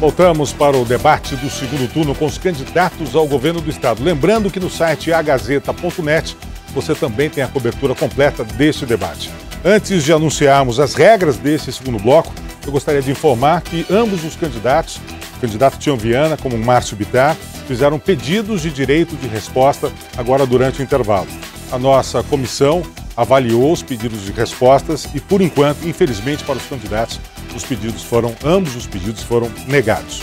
Voltamos para o debate do segundo turno com os candidatos ao governo do estado. Lembrando que no site agazeta.net você também tem a cobertura completa deste debate. Antes de anunciarmos as regras desse segundo bloco, eu gostaria de informar que ambos os candidatos, o candidato Tião Viana como Márcio Bittar, fizeram pedidos de direito de resposta agora durante o intervalo. A nossa comissão avaliou os pedidos de respostas e, por enquanto, infelizmente para os candidatos, os pedidos foram, ambos os pedidos foram negados.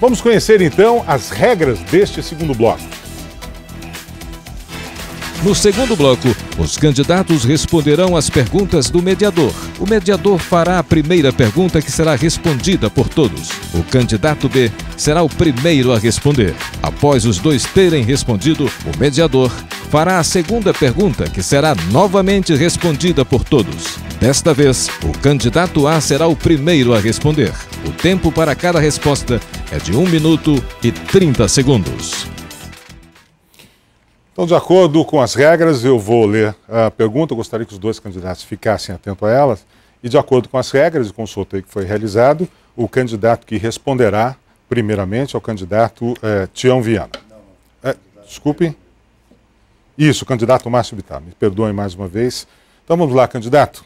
Vamos conhecer então as regras deste segundo bloco. No segundo bloco, os candidatos responderão às perguntas do mediador. O mediador fará a primeira pergunta que será respondida por todos. O candidato B será o primeiro a responder. Após os dois terem respondido, o mediador fará a segunda pergunta que será novamente respondida por todos. Desta vez, o candidato A será o primeiro a responder. O tempo para cada resposta é de 1 minuto e 30 segundos. Então, de acordo com as regras, eu vou ler a pergunta. Eu gostaria que os dois candidatos ficassem atentos a elas. E, de acordo com as regras e com o sorteio que foi realizado, o candidato que responderá, primeiramente, é o candidato é, Tião Viana. É, desculpe. Isso, candidato Márcio Bittar. Me perdoem mais uma vez. Então, vamos lá, candidato.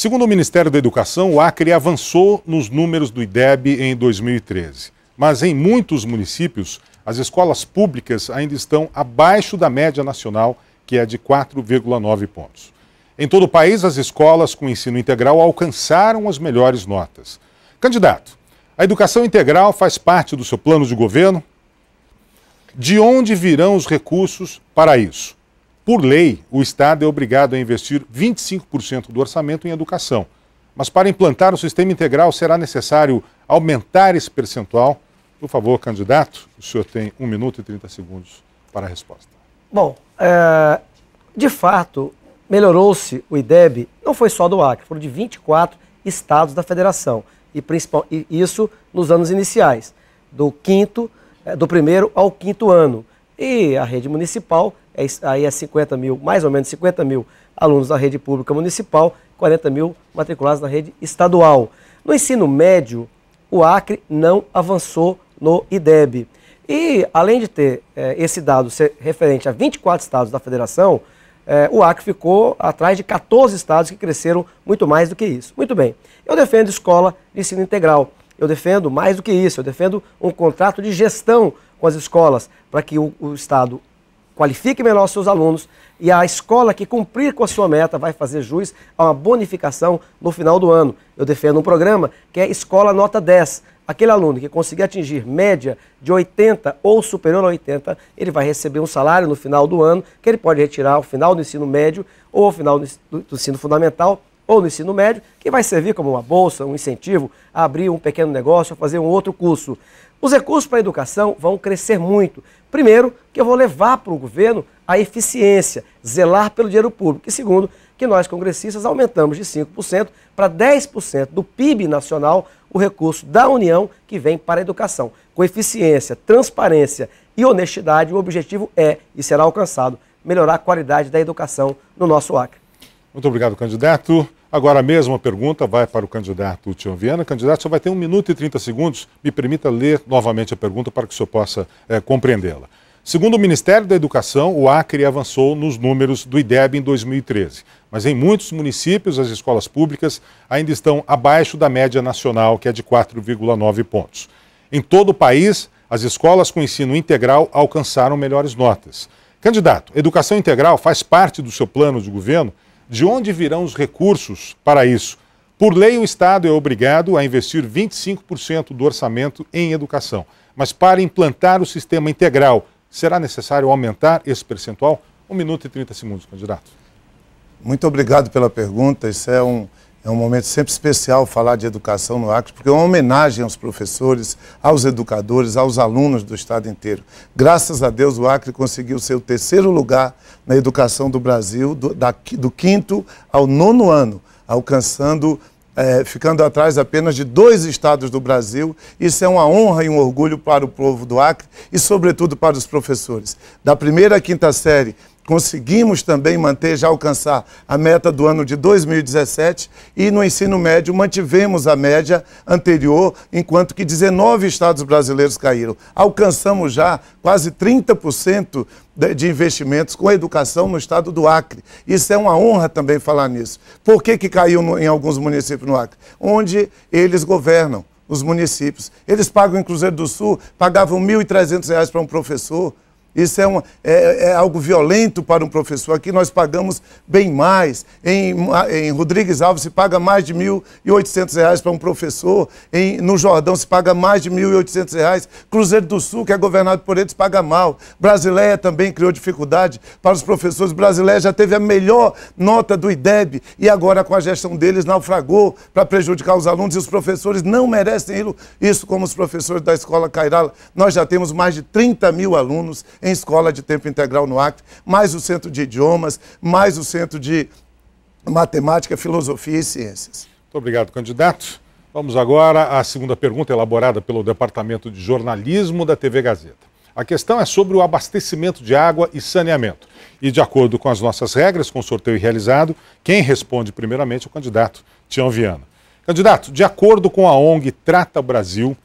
Segundo o Ministério da Educação, o Acre avançou nos números do IDEB em 2013. Mas em muitos municípios, as escolas públicas ainda estão abaixo da média nacional, que é de 4,9 pontos. Em todo o país, as escolas com ensino integral alcançaram as melhores notas. Candidato, a educação integral faz parte do seu plano de governo? De onde virão os recursos para isso? Por lei, o Estado é obrigado a investir 25% do orçamento em educação. Mas para implantar o sistema integral será necessário aumentar esse percentual. Por favor, candidato, o senhor tem 1 minuto e 30 segundos para a resposta. Bom, é, de fato, melhorou-se o IDEB, não foi só do Acre, foram de 24 estados da federação, e, principal, e isso nos anos iniciais, do quinto, é, do primeiro ao quinto ano. E a rede municipal é aí é 50 mil, mais ou menos 50 mil alunos da rede pública municipal, 40 mil matriculados na rede estadual. No ensino médio, o Acre não avançou no IDEB. E, além de ter é, esse dado ser referente a 24 estados da federação, é, o Acre ficou atrás de 14 estados que cresceram muito mais do que isso. Muito bem, eu defendo escola de ensino integral. Eu defendo mais do que isso, eu defendo um contrato de gestão com as escolas para que o, o Estado qualifique melhor os seus alunos e a escola que cumprir com a sua meta vai fazer jus a uma bonificação no final do ano. Eu defendo um programa que é Escola Nota 10. Aquele aluno que conseguir atingir média de 80 ou superior a 80, ele vai receber um salário no final do ano que ele pode retirar ao final do ensino médio ou ao final do ensino fundamental ou no ensino médio, que vai servir como uma bolsa, um incentivo a abrir um pequeno negócio, a fazer um outro curso. Os recursos para a educação vão crescer muito. Primeiro, que eu vou levar para o governo a eficiência, zelar pelo dinheiro público. E segundo, que nós congressistas aumentamos de 5% para 10% do PIB nacional o recurso da União que vem para a educação. Com eficiência, transparência e honestidade, o objetivo é e será alcançado melhorar a qualidade da educação no nosso Acre. Muito obrigado, candidato. Agora, a mesma pergunta vai para o candidato Tião Viana. Candidato, só vai ter 1 minuto e 30 segundos. Me permita ler novamente a pergunta para que o senhor possa é, compreendê-la. Segundo o Ministério da Educação, o Acre avançou nos números do IDEB em 2013, mas em muitos municípios as escolas públicas ainda estão abaixo da média nacional, que é de 4,9 pontos. Em todo o país, as escolas com ensino integral alcançaram melhores notas. Candidato, educação integral faz parte do seu plano de governo de onde virão os recursos para isso? Por lei, o Estado é obrigado a investir 25% do orçamento em educação. Mas para implantar o sistema integral, será necessário aumentar esse percentual? 1 minuto e 30 segundos, candidato. Muito obrigado pela pergunta. Isso é um, é um momento sempre especial falar de educação no Acre, porque é uma homenagem aos professores, aos educadores, aos alunos do estado inteiro. Graças a Deus, o Acre conseguiu seu terceiro lugar na educação do Brasil, do, da, do quinto ao nono ano, alcançando é, ficando atrás apenas de dois estados do Brasil. Isso é uma honra e um orgulho para o povo do Acre e, sobretudo, para os professores. Da primeira à quinta série, conseguimos também manter, já alcançar a meta do ano de 2017 e no ensino médio mantivemos a média anterior, enquanto que 19 estados brasileiros caíram. Alcançamos já quase 30% de investimentos com a educação no estado do Acre. Isso é uma honra também falar nisso. Por que, que caiu no, em alguns municípios no Acre? Onde eles governam, os municípios. Eles pagam em Cruzeiro do Sul, pagavam R$ 1.300 para um professor. Isso é, um, é, é, algo violento para um professor. Aqui nós pagamos bem mais. Em, em Rodrigues Alves se paga mais de R$ 1.800 para um professor. Em, no Jordão se paga mais de R$ 1.800. Cruzeiro do Sul, que é governado por eles, paga mal. Brasileia também criou dificuldade para os professores. Brasileia já teve a melhor nota do IDEB e agora com a gestão deles naufragou para prejudicar os alunos e os professores não merecem isso como os professores da escola Cairala. Nós já temos mais de 30 mil alunos em escola de tempo integral no Acre, mais o centro de idiomas, mais o centro de matemática, filosofia e ciências. Muito obrigado, candidato. Vamos agora à segunda pergunta, elaborada pelo Departamento de Jornalismo da TV Gazeta. A questão é sobre o abastecimento de água e saneamento. E, de acordo com as nossas regras, com o sorteio realizado, quem responde primeiramente é o candidato Tião Viana. Candidato, de acordo com a ONG Trata Brasil,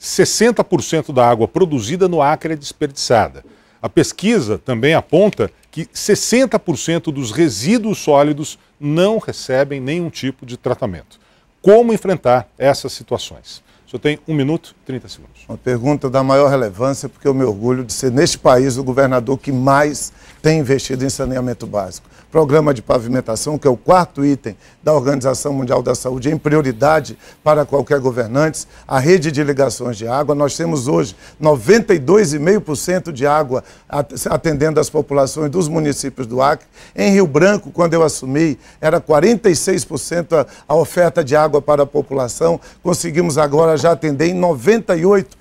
60% da água produzida no Acre é desperdiçada. A pesquisa também aponta que 60% dos resíduos sólidos não recebem nenhum tipo de tratamento. Como enfrentar essas situações? O senhor tem 1 minuto e 30 segundos. Uma pergunta da maior relevância, porque eu me orgulho de ser, neste país, o governador que mais tem investido em saneamento básico. Programa de pavimentação, que é o quarto item da Organização Mundial da Saúde, em prioridade para qualquer governante. A rede de ligações de água, nós temos hoje 92,5% de água atendendo as populações dos municípios do Acre. Em Rio Branco, quando eu assumi, era 46% a oferta de água para a população. Conseguimos agora já atender em 98%.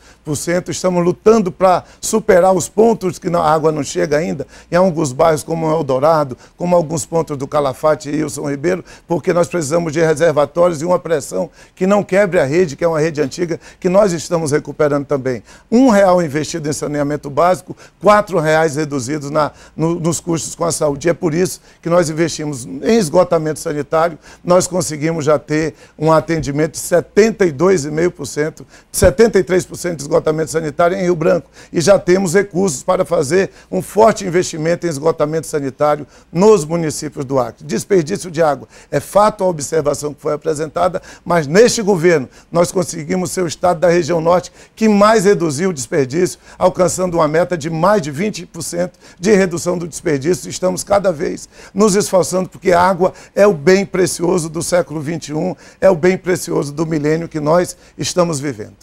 Estamos lutando para superar os pontos que a água não chega ainda, em alguns bairros como Eldorado, como alguns pontos do Calafate e Wilson Ribeiro, porque nós precisamos de reservatórios e uma pressão que não quebre a rede, que é uma rede antiga, que nós estamos recuperando também. Um real investido em saneamento básico, quatro reais reduzidos na, no, nos custos com a saúde. é por isso que nós investimos em esgotamento sanitário, nós conseguimos já ter um atendimento de 72,5%, 73% de esgotamento esgotamento sanitário em Rio Branco. E já temos recursos para fazer um forte investimento em esgotamento sanitário nos municípios do Acre. Desperdício de água. É fato a observação que foi apresentada, mas neste governo nós conseguimos ser o estado da região norte que mais reduziu o desperdício, alcançando uma meta de mais de 20% de redução do desperdício. Estamos cada vez nos esforçando, porque a água é o bem precioso do século XXI, é o bem precioso do milênio que nós estamos vivendo.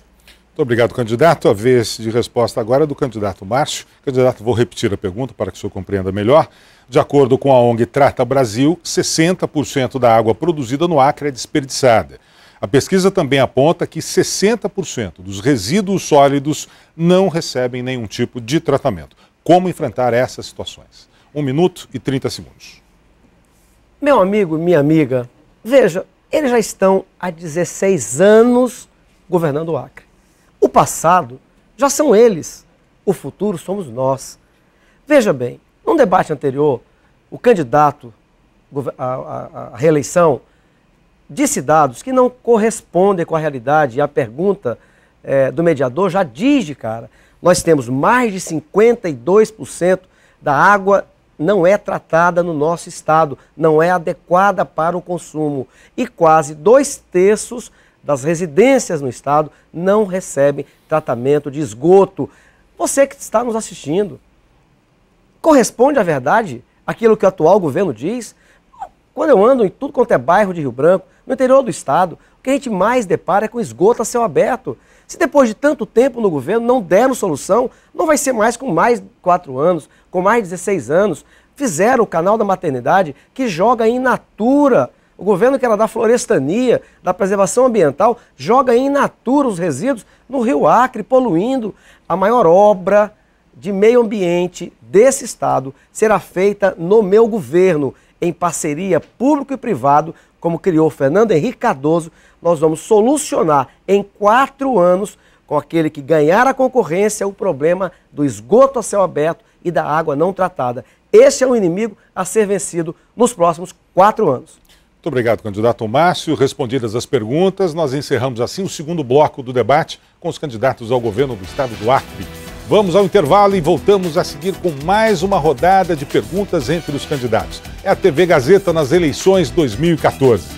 Muito obrigado, candidato. A vez de resposta agora é do candidato Márcio. Candidato, vou repetir a pergunta para que o senhor compreenda melhor. De acordo com a ONG Trata Brasil, 60% da água produzida no Acre é desperdiçada. A pesquisa também aponta que 60% dos resíduos sólidos não recebem nenhum tipo de tratamento. Como enfrentar essas situações? Um minuto e 30 segundos. Meu amigo, minha amiga, veja, eles já estão há 16 anos governando o Acre. O passado já são eles, o futuro somos nós. Veja bem, num debate anterior, o candidato à reeleição disse dados que não correspondem com a realidade e a pergunta é, do mediador já diz de cara. Nós temos mais de 52% da água não é tratada no nosso estado, não é adequada para o consumo. E quase dois terços das residências no estado não recebem tratamento de esgoto. Você que está nos assistindo, corresponde à verdade aquilo que o atual governo diz? Quando eu ando em tudo quanto é bairro de Rio Branco, no interior do estado, o que a gente mais depara é com esgoto a céu aberto. Se depois de tanto tempo no governo não deram solução, não vai ser mais com mais 4 anos, com mais 16 anos. Fizeram o canal da maternidade que joga em natura o governo que era da florestania, da preservação ambiental, joga em natura os resíduos no Rio Acre, poluindo. A maior obra de meio ambiente desse estado será feita no meu governo, em parceria público e privado, como criou Fernando Henrique Cardoso. Nós vamos solucionar em quatro anos, com aquele que ganhar a concorrência, o problema do esgoto a céu aberto e da água não tratada. Este é um inimigo a ser vencido nos próximos quatro anos. Muito obrigado, candidato Márcio. Respondidas as perguntas, nós encerramos assim o segundo bloco do debate com os candidatos ao governo do estado do Acre. Vamos ao intervalo e voltamos a seguir com mais uma rodada de perguntas entre os candidatos. É a TV Gazeta nas eleições 2014.